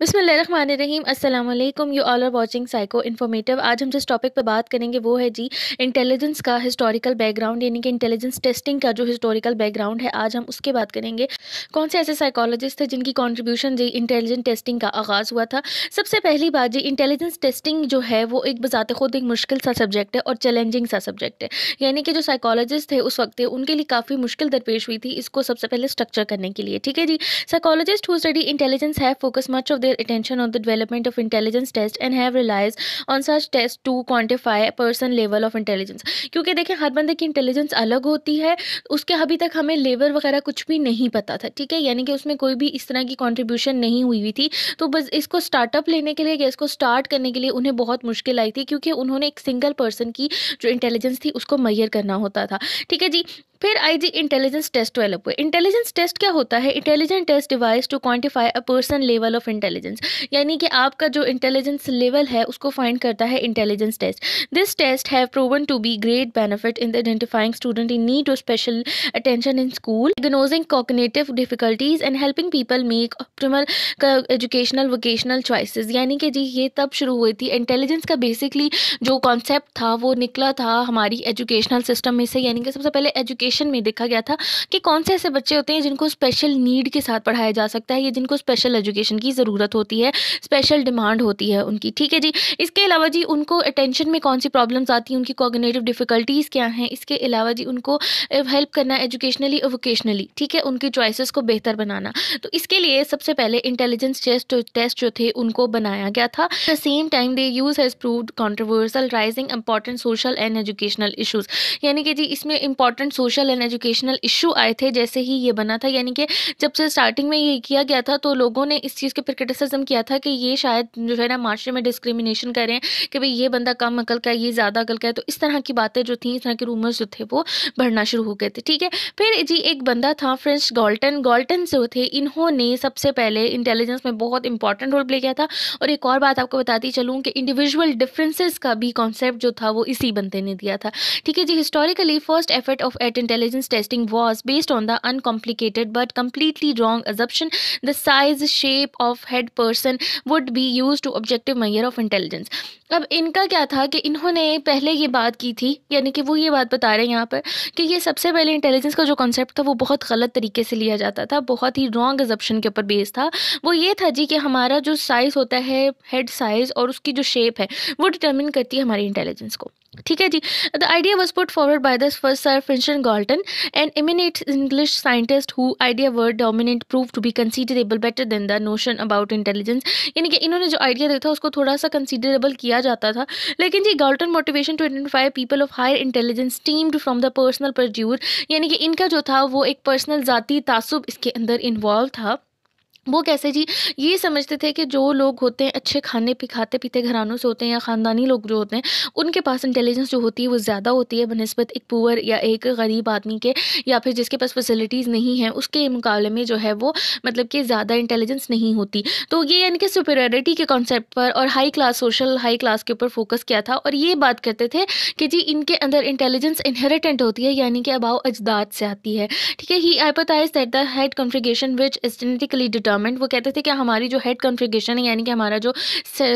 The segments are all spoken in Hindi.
बिसमीम अल्लाम you all are watching psycho informative आज हम जिस टॉपिक पर बात करेंगे वो है जी इंटेलिजेंस का हिस्टोरिकल बैकग्राउंड यानी कि इंटेलिजेंस टेस्टिंग का जो हिस्टोरिकल बैकग्राउंड है आज हम उसके बात करेंगे कौन से ऐसे साइकोलॉजिस्ट थे जिनकी कॉन्ट्रीब्यूशन जी इंटेलिजेंस टेस्टिंग का आगाज़ हुआ था सबसे पहली बात जी इंटेलिजेंस टेस्टिंग जो है वो एक बजात खुद एक मुश्किल सा सब्जेक्ट है और चैलेंजिंग सा सब्जेक्ट है यानी कि जो साइकोलॉजिस्ट थे उस वक्त उनके लिए काफ़ी मुश्किल दरपेश हुई थी इसको सबसे पहले स्ट्रक्चर करने के लिए ठीक है जी साइकोलॉजिस्ट हु स्टडी इंटेलिजेंस है focus much of their attention on the development of intelligence test and have relies on such test to quantify a person level of intelligence क्योंकि देखें हर बंदे की इंटेलिजेंस अलग होती है उसके अभी तक हमें लेबर वगैरह कुछ भी नहीं पता था ठीक है यानी कि उसमें कोई भी इस तरह की कॉन्ट्रीब्यूशन नहीं हुई हुई थी तो बस इसको स्टार्टअप लेने के लिए या इसको स्टार्ट करने के लिए उन्हें बहुत मुश्किल आई थी क्योंकि उन्होंने एक सिंगल पर्सन की जो इंटेलिजेंस थी उसको मैयर करना होता था ठीक है जी फिर आईजी इंटेलिजेंस टेस्ट डेवलप हुए इंटेलिजेंस टेस्ट क्या होता है intelligent test devised to quantify a person level of intelligence यानी कि आपका जो इंटेलिजेंस लेवल है उसको फाइंड करता है intelligence test this test have proven to be great benefit in identifying student in need to special attention in school diagnosing cognitive difficulties and helping people make optimal educational vocational choices यानी कि जी ये तब शुरू हुई थी इंटेलिजेंस का बेसिकली जो कॉन्सेप्ट था वो निकला था हमारी एजुकेशनल सिस्टम में से यानी कि सबसे पहले एजुकेशन सेशन में देखा गया था कि कौन से ऐसे बच्चे होते हैं जिनको स्पेशल नीड के साथ पढ़ाया जा सकता है या जिनको स्पेशल एजुकेशन की ज़रूरत होती है स्पेशल डिमांड होती है उनकी ठीक है जी इसके अलावा जी उनको अटेंशन में कौन सी प्रॉब्लम्स आती हैं उनकी कॉगनेटिव डिफ़िकल्टीज़ क्या हैं इसके अलावा जी उनको हेल्प करना एजुकेशनली और वोकेशनली ठीक है उनकी चॉइसेस को बेहतर बनाना तो इसके लिए सबसे पहले इंटेलिजेंस टेस्ट टेस्ट जो थे उनको बनाया गया था the same time they use has prove controversial raising important social and educational issues यानी कि जी इसमें important social social and educational issue आए थे जैसे ही ये बना था यानी कि जब से स्टार्टिंग में ये किया गया था तो लोगों ने इस चीज़ के ऊपर क्रिटिसिज्म किया था कि ये शायद जो है ना माशरे में डिस्क्रिमिनेशन करें कि भाई ये बंदा कम अकल का है ये ज़्यादा अकल का है तो इस तरह की बातें जो थी इस तरह के रूमर्स जो थे वो बढ़ना शुरू हो गए थे ठीक है फिर जी एक बंदा था फ्रेंच गॉल्टन गॉल्टन जो थे इन्होंने सबसे पहले इंटेलिजेंस में बहुत इंपॉर्टेंट रोल प्ले किया था और एक और बात आपको बताती चलूँ कि इंडिविजुअल डिफ्रेंसेज का भी कॉन्सेप्ट जो था वो इसी बंदे ने दिया था ठीक है जी historically first effort of at intelligence testing was based on the uncomplicated but completely wrong assumption the size, shape of head person would be used to objective measure of intelligence. अब इनका क्या था कि इन्होंने पहले ये बात की थी यानी कि वो ये बात बता रहे हैं यहाँ पर कि ये सबसे पहले इंटेलिजेंस का जो कॉन्सेप्ट था वो बहुत गलत तरीके से लिया जाता था बहुत ही रॉन्ग एजप्शन के ऊपर बेस था वो ये था जी कि हमारा जो साइज़ होता है हेड साइज़ और उसकी जो शेप है वो डिटर्मिन करती है हमारी इंटेलिजेंस को ठीक है जी the idea was put forward by the first sir Francis Galton and eminent English scientist who idea word dominate prove to be considerable better than the notion about intelligence यानी कि इन्होंने जो आइडिया दिया था उसको थोड़ा सा कंसीडरेबल किया जाता था लेकिन जी Galton motivation to identify people of higher intelligence stemmed from the personal pursuit यानी कि इनका जो था वो एक पर्सनल ज़ाती तासुब इसके अंदर इन्वॉल्व था वो कैसे जी ये समझते थे कि जो लोग होते हैं अच्छे खाने पी खाते पीते घरानों से होते हैं या ख़ानदानी लोग जो होते हैं उनके पास इंटेलिजेंस जो होती है वो ज़्यादा होती है बनस्बत एक पुअर या एक गरीब आदमी के या फिर जिसके पास फैसिलिटीज़ नहीं है उसके मुकाबले में जो है वो मतलब कि ज़्यादा इंटेलिजेंस नहीं होती तो ये यानी कि सुपेरिटी के कॉन्सेप्ट पर और high class social high class के ऊपर फोकस किया था और ये बात करते थे कि जी इनके अंदर इंटेलिजेंस इनहेरिटेंट होती है यानी कि अबाव अजदाद से आती है ठीक है he I that the head configuration which is genetically determined government वो कहते थे कि हमारी जो हेड कॉन्फ़िगरेशन है यानी कि हमारा जो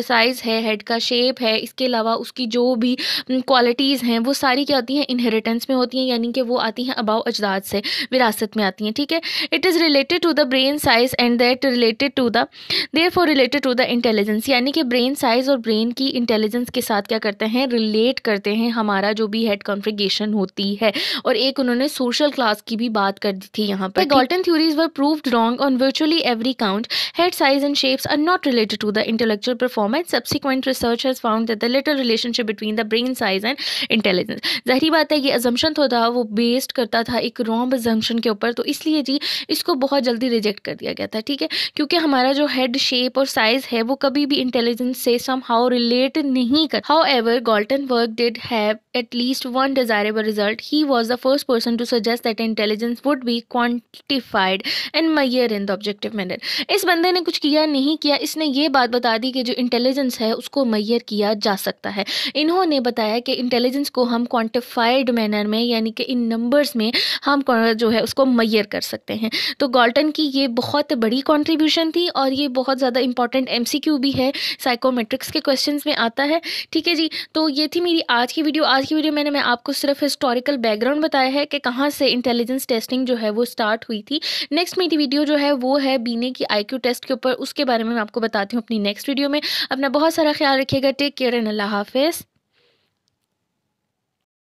साइज़ है हेड का शेप है इसके अलावा उसकी जो भी क्वालिटीज़ हैं वो सारी क्या होती हैं इनहेरिटेंस में होती हैं यानी कि वो आती हैं अबाव अजदाद से विरासत में आती हैं ठीक है it is related to the brain size and that related to the there for related to the intelligence यानी कि ब्रेन साइज़ और ब्रेन की इंटेलिजेंस के साथ क्या करते हैं रिलेट करते हैं हमारा जो भी हेड कॉन्फ़िगरेशन होती है और एक उन्होंने सोशल क्लास की भी बात कर दी थी यहाँ पर Galton theories were proved wrong on virtually every body count, head size, and shapes are not related to the intellectual performance. Subsequent research has found that the little relationship between the brain size and intelligence. जहरी बात है ये assumption तो था वो based करता था एक wrong assumption के ऊपर तो इसलिए जी इसको बहुत जल्दी reject कर दिया गया था ठीक है क्योंकि हमारा जो head shape और size है वो कभी भी intelligence से somehow relate नहीं कर However, Galton work did have at least one desirable result. He was the first person to suggest that intelligence would be quantified and measured in the objective manner. मैयर इस बंदे ने कुछ किया नहीं किया इसने ये बात बता दी कि जो इंटेलिजेंस है उसको मैयर किया जा सकता है इन्होंने बताया कि इंटेलिजेंस को हम क्वान्टिफाइड मैनर में यानी कि इन नंबर्स में हम जो है उसको मैयर कर सकते हैं तो गॉल्टन की ये बहुत बड़ी कॉन्ट्रीब्यूशन थी और ये बहुत ज़्यादा इंपॉर्टेंट एम भी है साइकोमेट्रिक्स के क्वेश्चन में आता है ठीक है जी तो ये थी मेरी आज की वीडियो आज की वीडियो मैंने मैं आपको सिर्फ हिस्टोरिकल बैकग्राउंड बताया है कि कहाँ से इंटेलिजेंस टेस्टिंग जो है वो स्टार्ट हुई थी नेक्स्ट मेरी वीडियो जो है वो है बीने हैं कि आई टेस्ट के ऊपर उसके बारे में मैं आपको बताती हूँ अपनी नेक्स्ट वीडियो में अपना बहुत सारा ख्याल रखिएगा टेक केयर एंड अल्लाह हाफिज़